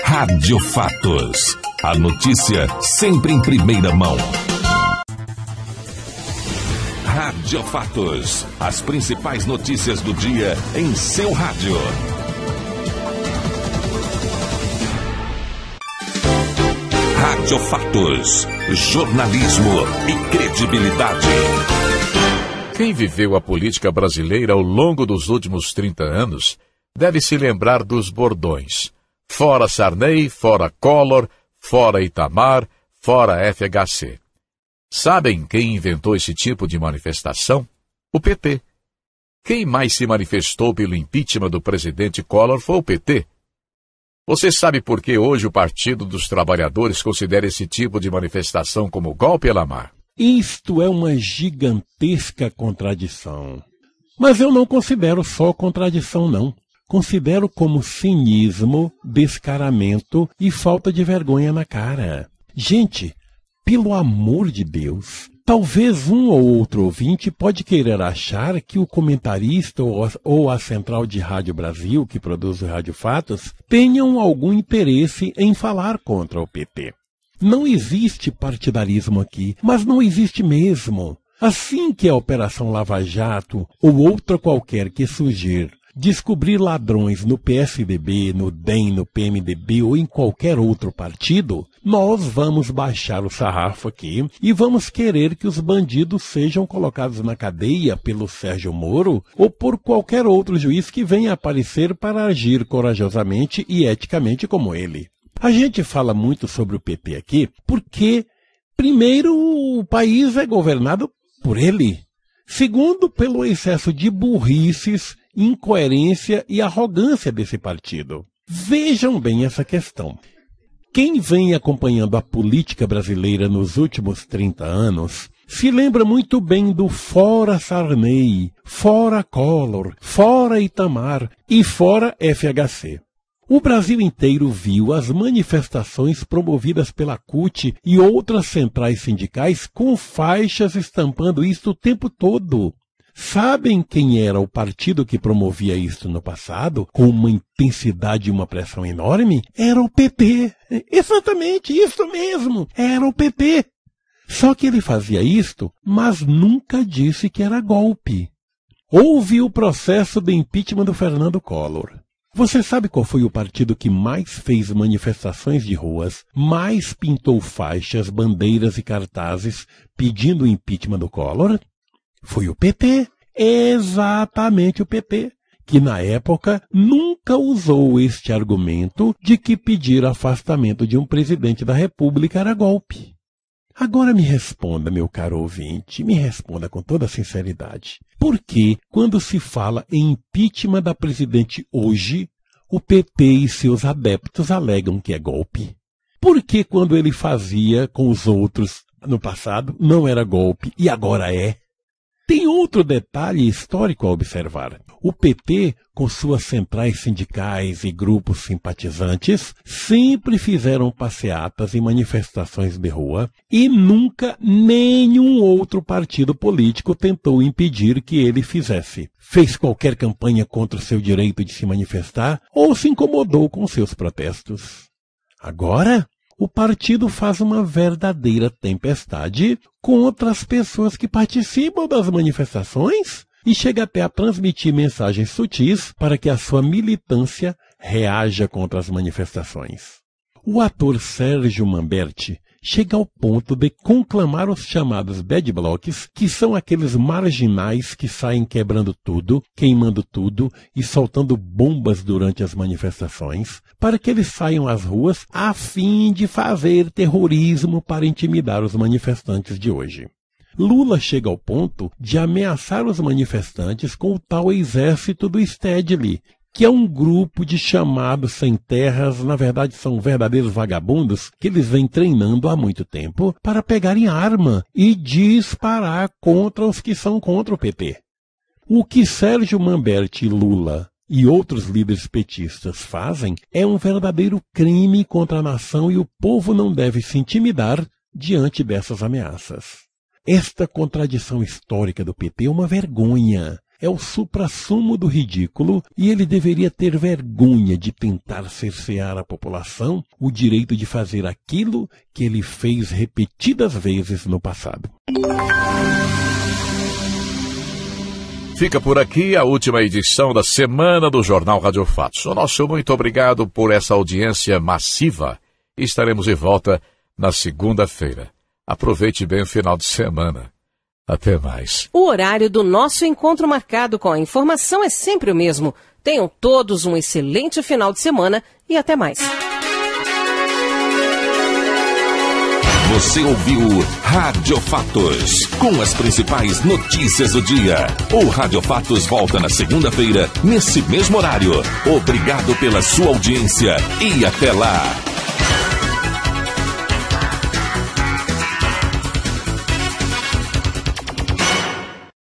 Rádio Fatos. A notícia sempre em primeira mão. Rádio Fatos. As principais notícias do dia em seu rádio. Rádio Fatos. Jornalismo e credibilidade. Quem viveu a política brasileira ao longo dos últimos 30 anos deve se lembrar dos bordões fora Sarney, fora Collor, fora Itamar, fora FHC. Sabem quem inventou esse tipo de manifestação? O PT. Quem mais se manifestou pelo impeachment do presidente Collor foi o PT. Você sabe por que hoje o Partido dos Trabalhadores considera esse tipo de manifestação como golpe, mar? Isto é uma gigantesca contradição. Mas eu não considero só contradição, não. Considero como cinismo, descaramento e falta de vergonha na cara. Gente, pelo amor de Deus, talvez um ou outro ouvinte pode querer achar que o comentarista ou a central de Rádio Brasil, que produz o Rádio Fatos, tenham algum interesse em falar contra o PT. Não existe partidarismo aqui, mas não existe mesmo. Assim que a Operação Lava Jato ou outra qualquer que surgir Descobrir ladrões no PSDB, no DEM, no PMDB ou em qualquer outro partido, nós vamos baixar o sarrafo aqui e vamos querer que os bandidos sejam colocados na cadeia pelo Sérgio Moro ou por qualquer outro juiz que venha aparecer para agir corajosamente e eticamente como ele. A gente fala muito sobre o PT aqui porque, primeiro, o país é governado por ele. Segundo, pelo excesso de burrices incoerência e arrogância desse partido. Vejam bem essa questão. Quem vem acompanhando a política brasileira nos últimos 30 anos se lembra muito bem do fora Sarney, fora Collor, fora Itamar e fora FHC. O Brasil inteiro viu as manifestações promovidas pela CUT e outras centrais sindicais com faixas estampando isso o tempo todo. Sabem quem era o partido que promovia isso no passado, com uma intensidade e uma pressão enorme? Era o PT. Exatamente, isso mesmo. Era o PT. Só que ele fazia isto, mas nunca disse que era golpe. Houve o processo de impeachment do Fernando Collor. Você sabe qual foi o partido que mais fez manifestações de ruas, mais pintou faixas, bandeiras e cartazes pedindo o impeachment do Collor? Foi o PT. Exatamente o PT que na época nunca usou este argumento de que pedir afastamento de um presidente da República era golpe. Agora me responda, meu caro ouvinte, me responda com toda sinceridade. Por que, quando se fala em impeachment da presidente hoje, o PT e seus adeptos alegam que é golpe? Por que, quando ele fazia com os outros no passado, não era golpe e agora é? Tem outro detalhe histórico a observar. O PT, com suas centrais sindicais e grupos simpatizantes, sempre fizeram passeatas e manifestações de rua e nunca nenhum outro partido político tentou impedir que ele fizesse. Fez qualquer campanha contra o seu direito de se manifestar ou se incomodou com seus protestos. Agora, o partido faz uma verdadeira tempestade contra as pessoas que participam das manifestações e chega até a transmitir mensagens sutis para que a sua militância reaja contra as manifestações. O ator Sérgio Mamberti chega ao ponto de conclamar os chamados bad blocks, que são aqueles marginais que saem quebrando tudo, queimando tudo e soltando bombas durante as manifestações, para que eles saiam às ruas a fim de fazer terrorismo para intimidar os manifestantes de hoje. Lula chega ao ponto de ameaçar os manifestantes com o tal exército do Stedley, que é um grupo de chamados sem terras, na verdade são verdadeiros vagabundos, que eles vêm treinando há muito tempo para pegarem arma e disparar contra os que são contra o PT. O que Sérgio Mamberti Lula e outros líderes petistas fazem é um verdadeiro crime contra a nação e o povo não deve se intimidar diante dessas ameaças. Esta contradição histórica do PT é uma vergonha é o suprassumo do ridículo e ele deveria ter vergonha de tentar cercear à população o direito de fazer aquilo que ele fez repetidas vezes no passado. Fica por aqui a última edição da semana do Jornal Rádio Fatos. O nosso muito obrigado por essa audiência massiva. Estaremos de volta na segunda-feira. Aproveite bem o final de semana. Até mais. O horário do nosso encontro marcado com a informação é sempre o mesmo. Tenham todos um excelente final de semana e até mais. Você ouviu Rádio Fatos, com as principais notícias do dia. O Rádio Fatos volta na segunda-feira, nesse mesmo horário. Obrigado pela sua audiência e até lá.